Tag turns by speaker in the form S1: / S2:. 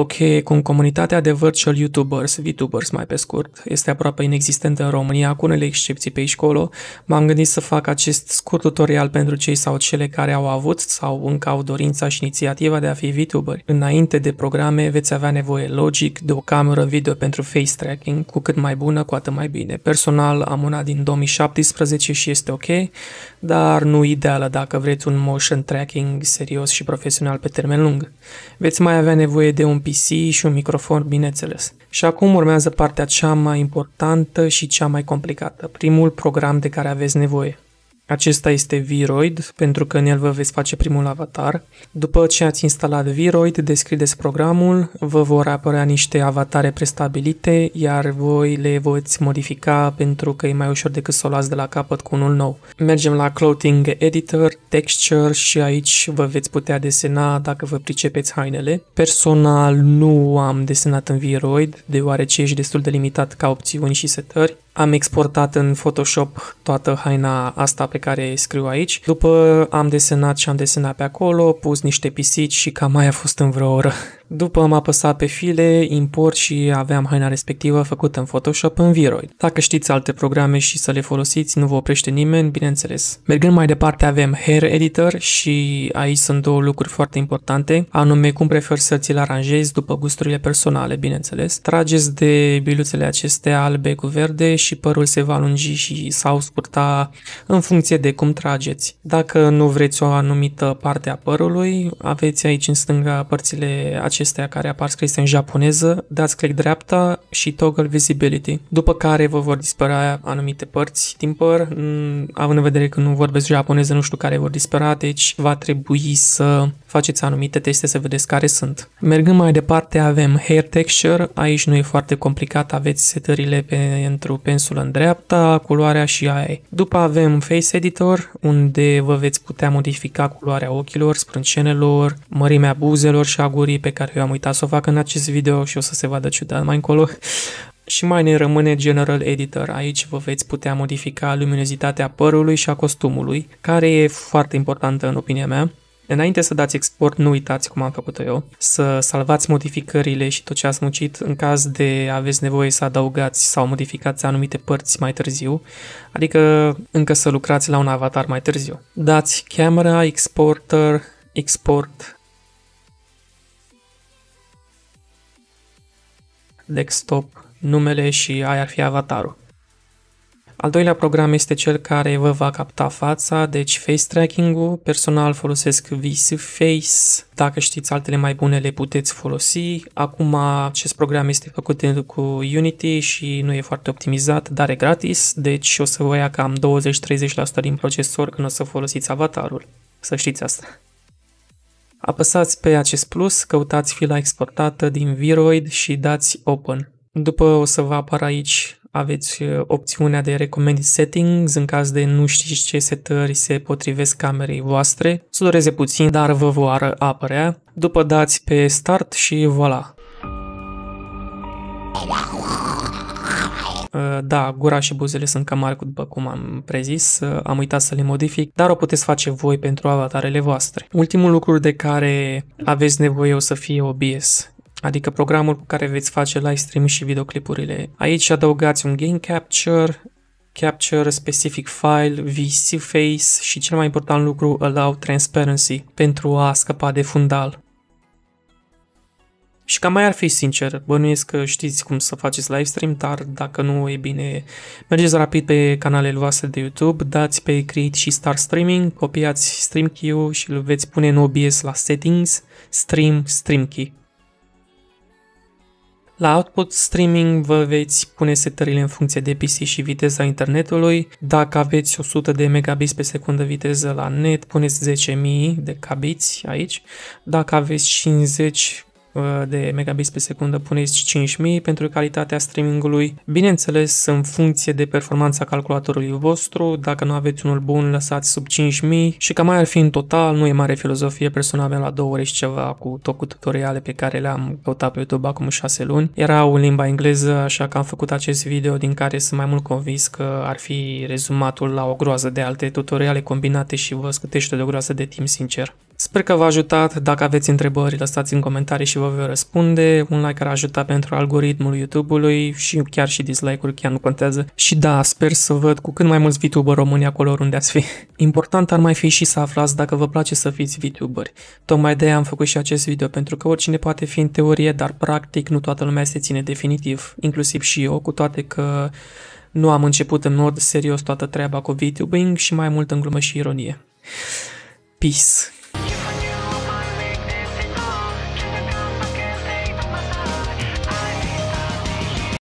S1: Ok, cum comunitatea de virtual YouTubers, VTubers mai pe scurt, este aproape inexistentă în România, cu unele excepții pe aici colo, m-am gândit să fac acest scurt tutorial pentru cei sau cele care au avut sau încă au dorința și inițiativa de a fi VTuber. Înainte de programe veți avea nevoie logic de o cameră video pentru face tracking, cu cât mai bună, cu atât mai bine. Personal am una din 2017 și este ok, dar nu ideală dacă vreți un motion tracking serios și profesional pe termen lung. Veți mai avea nevoie de un PC și un microfon, bineînțeles. Și acum urmează partea cea mai importantă și cea mai complicată, primul program de care aveți nevoie. Acesta este Viroid, pentru că în el vă veți face primul avatar. După ce ați instalat Viroid, descrideți programul, vă vor apărea niște avatare prestabilite, iar voi le voți modifica pentru că e mai ușor decât să o luați de la capăt cu unul nou. Mergem la Clothing Editor, Texture și aici vă veți putea desena dacă vă pricepeți hainele. Personal nu am desenat în Viroid, deoarece ești destul de limitat ca opțiuni și setări, am exportat în Photoshop toată haina asta pe care scriu aici. După am desenat și am desenat pe acolo, pus niște pisici și cam mai a fost în vreo oră. După am apăsat pe file, import și aveam haina respectivă făcută în Photoshop în viroid. Dacă știți alte programe și să le folosiți, nu vă oprește nimeni, bineînțeles. Mergând mai departe avem Hair Editor și aici sunt două lucruri foarte importante, anume cum prefer să ți-l aranjezi după gusturile personale, bineînțeles. Trageți de biluțele acestea albe cu verde și părul se va lungi și sau scurta în funcție de cum trageți. Dacă nu vreți o anumită parte a părului, aveți aici în stânga părțile acestea acestea care apar scrise în japoneză, dați click dreapta și toggle visibility, după care vă vor dispărea anumite părți din păr, mm, având în vedere că nu vorbesc japoneză, nu știu care vor dispărea, deci va trebui să faceți anumite teste să vedeți care sunt. Mergând mai departe avem hair texture, aici nu e foarte complicat, aveți setările pentru pensul în dreapta, culoarea și aia. După avem face editor, unde vă veți putea modifica culoarea ochilor, sprâncenelor, mărimea buzelor și a gurii pe care dar eu am uitat să o fac în acest video și o să se vadă ciudat mai încolo. și mai ne rămâne General Editor, aici vă veți putea modifica luminozitatea părului și a costumului, care e foarte importantă în opinia mea. Înainte să dați export, nu uitați cum am făcut eu, să salvați modificările și tot ce ați muncit în caz de aveți nevoie să adăugați sau modificați anumite părți mai târziu, adică încă să lucrați la un avatar mai târziu. Dați camera, exporter, export, desktop, numele și aia ar fi avatarul. Al doilea program este cel care vă va capta fața, deci face tracking-ul. Personal folosesc Face. Dacă știți altele mai bune, le puteți folosi. Acum acest program este făcut cu Unity și nu e foarte optimizat, dar e gratis, deci o să vă ia cam 20-30% din procesor când o să folosiți avatarul. Să știți asta. Apăsați pe acest plus, căutați fila exportată din Viroid și dați Open. După o să vă apară aici aveți uh, opțiunea de Recommend Settings în caz de nu știți ce setări se potrivesc camerei voastre. Să doreze puțin, dar vă vor apărea. După dați pe Start și voilà. Eh, da, gura și buzele sunt cam mari, după cum am prezis, eh, am uitat să le modific, dar o puteți face voi pentru avatarele voastre. Ultimul lucru de care aveți nevoie o să fie OBS adică programul cu care veți face live stream și videoclipurile. Aici adăugați un game capture, capture, specific file, VC face și cel mai important lucru, allow transparency pentru a scăpa de fundal. Și cam mai ar fi sincer, bănuiesc că știți cum să faceți live stream, dar dacă nu, e bine, mergeți rapid pe canalele voastre de YouTube, dați pe Create și Start Streaming, copiați Stream Key-ul și îl veți pune în OBS la Settings, Stream, Stream Key. La Output Streaming vă veți pune setările în funcție de PC și viteza internetului. Dacă aveți 100 de megabits pe secundă viteză la net, puneți 10.000 de cabiți aici. Dacă aveți 50 Uh, de megabits pe secundă puneți 5000 pentru calitatea streamingului. Bineînțeles, în funcție de performanța calculatorului vostru, dacă nu aveți unul bun, lăsați sub 5000 și cam mai ar fi în total, nu e mare filozofie, personal avem la două ore și ceva cu tot cu tutoriale pe care le-am căutat pe YouTube acum 6 luni. Era în limba engleză, așa că am făcut acest video din care sunt mai mult convins că ar fi rezumatul la o groază de alte tutoriale combinate și vă scutește de o groază de timp, sincer. Sper că v-a ajutat. Dacă aveți întrebări, lăsați în comentarii și vă voi răspunde. Un like ar ajuta pentru algoritmul YouTube-ului și chiar și dislike-uri, chiar nu contează. Și da, sper să văd cu cât mai mulți VTuber români acolo unde ați fi. Important ar mai fi și să aflați dacă vă place să fiți VTuberi. Tocmai de am făcut și acest video, pentru că oricine poate fi în teorie, dar practic nu toată lumea se ține definitiv, inclusiv și eu, cu toate că nu am început în mod serios toată treaba cu VTubing și mai mult în glumă și ironie. Peace!